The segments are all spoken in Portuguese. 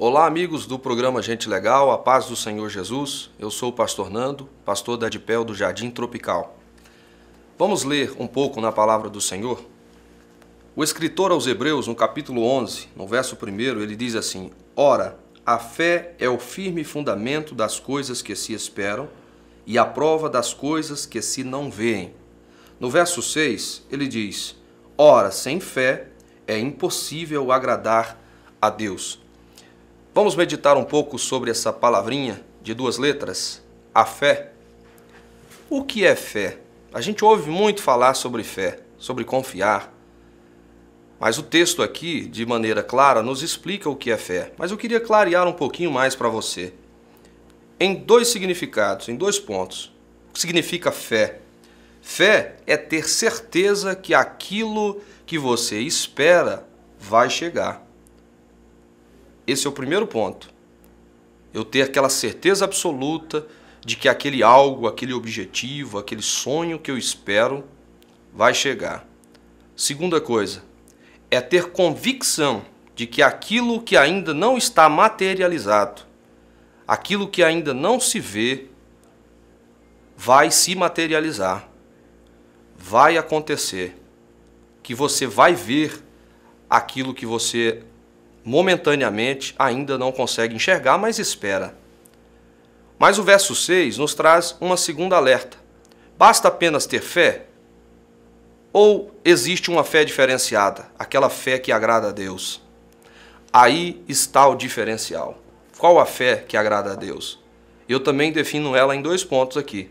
Olá, amigos do programa Gente Legal, a paz do Senhor Jesus. Eu sou o pastor Nando, pastor da Adipel do Jardim Tropical. Vamos ler um pouco na palavra do Senhor? O escritor aos Hebreus, no capítulo 11, no verso 1, ele diz assim: Ora, a fé é o firme fundamento das coisas que se esperam e a prova das coisas que se não veem. No verso 6, ele diz: Ora, sem fé é impossível agradar a Deus Vamos meditar um pouco sobre essa palavrinha de duas letras, a fé. O que é fé? A gente ouve muito falar sobre fé, sobre confiar. Mas o texto aqui, de maneira clara, nos explica o que é fé. Mas eu queria clarear um pouquinho mais para você. Em dois significados, em dois pontos. O que significa fé? Fé é ter certeza que aquilo que você espera vai chegar. Esse é o primeiro ponto. Eu ter aquela certeza absoluta de que aquele algo, aquele objetivo, aquele sonho que eu espero vai chegar. Segunda coisa é ter convicção de que aquilo que ainda não está materializado, aquilo que ainda não se vê, vai se materializar, vai acontecer, que você vai ver aquilo que você momentaneamente ainda não consegue enxergar, mas espera. Mas o verso 6 nos traz uma segunda alerta. Basta apenas ter fé? Ou existe uma fé diferenciada, aquela fé que agrada a Deus? Aí está o diferencial. Qual a fé que agrada a Deus? Eu também defino ela em dois pontos aqui.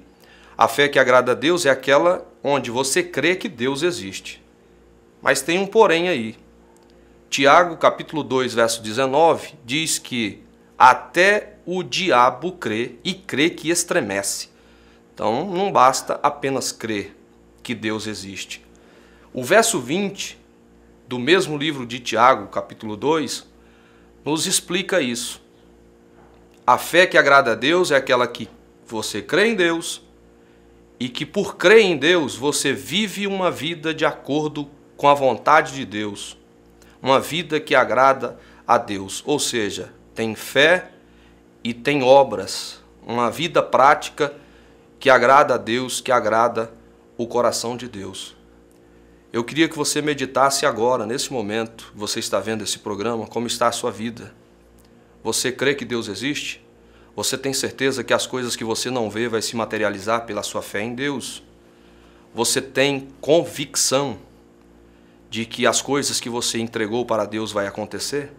A fé que agrada a Deus é aquela onde você crê que Deus existe. Mas tem um porém aí. Tiago, capítulo 2, verso 19, diz que até o diabo crê e crê que estremece. Então, não basta apenas crer que Deus existe. O verso 20 do mesmo livro de Tiago, capítulo 2, nos explica isso. A fé que agrada a Deus é aquela que você crê em Deus e que, por crer em Deus, você vive uma vida de acordo com a vontade de Deus, uma vida que agrada a Deus, ou seja, tem fé e tem obras, uma vida prática que agrada a Deus, que agrada o coração de Deus. Eu queria que você meditasse agora, nesse momento, você está vendo esse programa, como está a sua vida. Você crê que Deus existe? Você tem certeza que as coisas que você não vê vai se materializar pela sua fé em Deus? Você tem convicção de que as coisas que você entregou para Deus vai acontecer?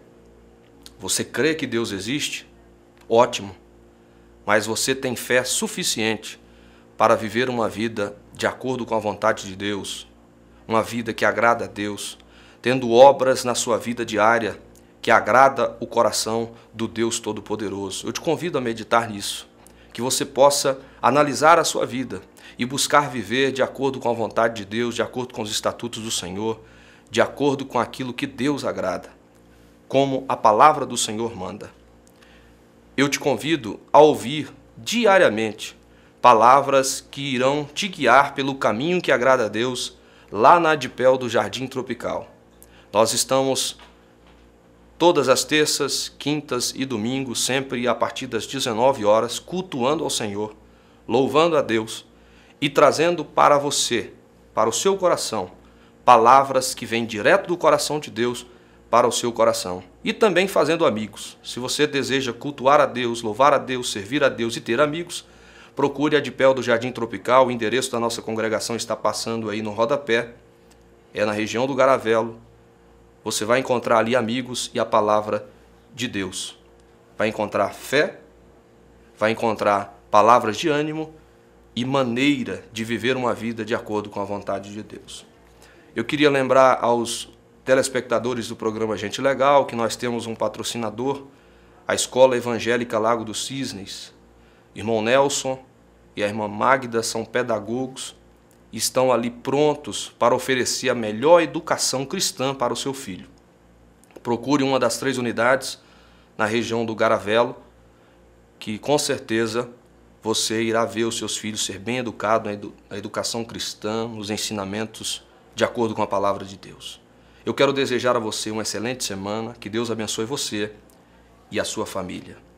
Você crê que Deus existe? Ótimo. Mas você tem fé suficiente para viver uma vida de acordo com a vontade de Deus, uma vida que agrada a Deus, tendo obras na sua vida diária que agrada o coração do Deus Todo-Poderoso. Eu te convido a meditar nisso, que você possa analisar a sua vida e buscar viver de acordo com a vontade de Deus, de acordo com os estatutos do Senhor de acordo com aquilo que Deus agrada, como a palavra do Senhor manda. Eu te convido a ouvir diariamente palavras que irão te guiar pelo caminho que agrada a Deus lá na Adipel do Jardim Tropical. Nós estamos todas as terças, quintas e domingos, sempre a partir das 19 horas, cultuando ao Senhor, louvando a Deus e trazendo para você, para o seu coração, palavras que vêm direto do coração de Deus para o seu coração. E também fazendo amigos. Se você deseja cultuar a Deus, louvar a Deus, servir a Deus e ter amigos, procure a de pé do Jardim Tropical. O endereço da nossa congregação está passando aí no rodapé. É na região do Garavelo. Você vai encontrar ali amigos e a palavra de Deus. Vai encontrar fé, vai encontrar palavras de ânimo e maneira de viver uma vida de acordo com a vontade de Deus. Eu queria lembrar aos telespectadores do programa Gente Legal que nós temos um patrocinador, a Escola Evangélica Lago dos Cisnes. Irmão Nelson e a irmã Magda são pedagogos e estão ali prontos para oferecer a melhor educação cristã para o seu filho. Procure uma das três unidades na região do Garavelo, que com certeza você irá ver os seus filhos ser bem educados na educação cristã, nos ensinamentos cristãos de acordo com a palavra de Deus. Eu quero desejar a você uma excelente semana, que Deus abençoe você e a sua família.